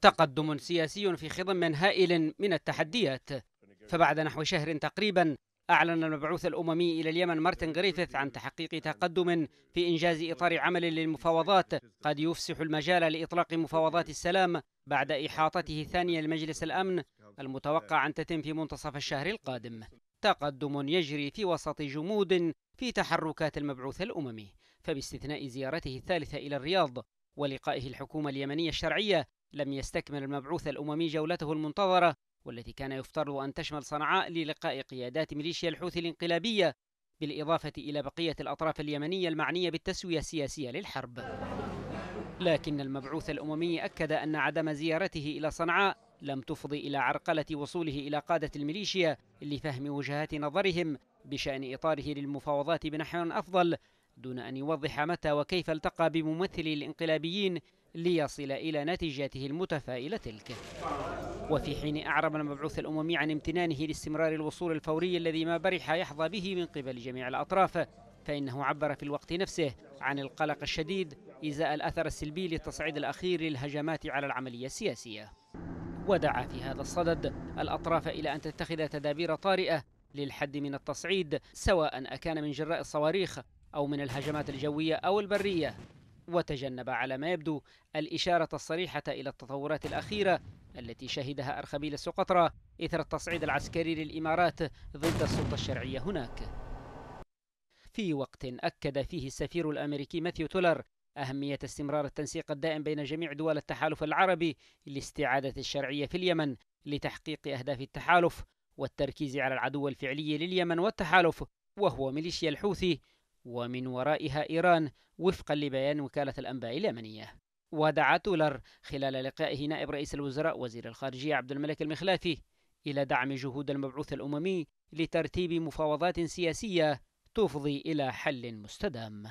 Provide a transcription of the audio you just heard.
تقدم سياسي في خضم هائل من التحديات فبعد نحو شهر تقريبا أعلن المبعوث الأممي إلى اليمن مارتن غريفيث عن تحقيق تقدم في إنجاز إطار عمل للمفاوضات قد يفسح المجال لإطلاق مفاوضات السلام بعد إحاطته الثانية لمجلس الأمن المتوقع أن تتم في منتصف الشهر القادم تقدم يجري في وسط جمود في تحركات المبعوث الأممي فباستثناء زيارته الثالثة إلى الرياض ولقائه الحكومة اليمنية الشرعية لم يستكمل المبعوث الأممي جولته المنتظرة والتي كان يفترض أن تشمل صنعاء للقاء قيادات ميليشيا الحوثي الانقلابية بالإضافة إلى بقية الأطراف اليمنية المعنية بالتسوية السياسية للحرب لكن المبعوث الأممي أكد أن عدم زيارته إلى صنعاء لم تفضي إلى عرقلة وصوله إلى قادة الميليشيا لفهم وجهات نظرهم بشأن إطاره للمفاوضات بنحو أفضل دون أن يوضح متى وكيف التقى بممثلي الانقلابيين ليصل إلى نتيجته المتفائلة تلك وفي حين أعرب المبعوث الأممي عن امتنانه لاستمرار الوصول الفوري الذي ما برح يحظى به من قبل جميع الأطراف فإنه عبر في الوقت نفسه عن القلق الشديد إزاء الأثر السلبي للتصعيد الأخير للهجمات على العملية السياسية ودعا في هذا الصدد الأطراف إلى أن تتخذ تدابير طارئة للحد من التصعيد سواء أكان من جراء الصواريخ أو من الهجمات الجوية أو البرية وتجنب على ما يبدو الإشارة الصريحة إلى التطورات الأخيرة التي شهدها أرخبيل السقطرة إثر التصعيد العسكري للإمارات ضد السلطة الشرعية هناك في وقت أكد فيه السفير الأمريكي ماثيو تولر أهمية استمرار التنسيق الدائم بين جميع دول التحالف العربي لاستعادة الشرعية في اليمن لتحقيق أهداف التحالف والتركيز على العدو الفعلي لليمن والتحالف وهو ميليشيا الحوثي ومن ورائها إيران وفقا لبيان وكالة الأنباء اليمنية ودعا تولر خلال لقائه نائب رئيس الوزراء وزير الخارجية عبد الملك المخلافي إلى دعم جهود المبعوث الأممي لترتيب مفاوضات سياسية تفضي إلى حل مستدام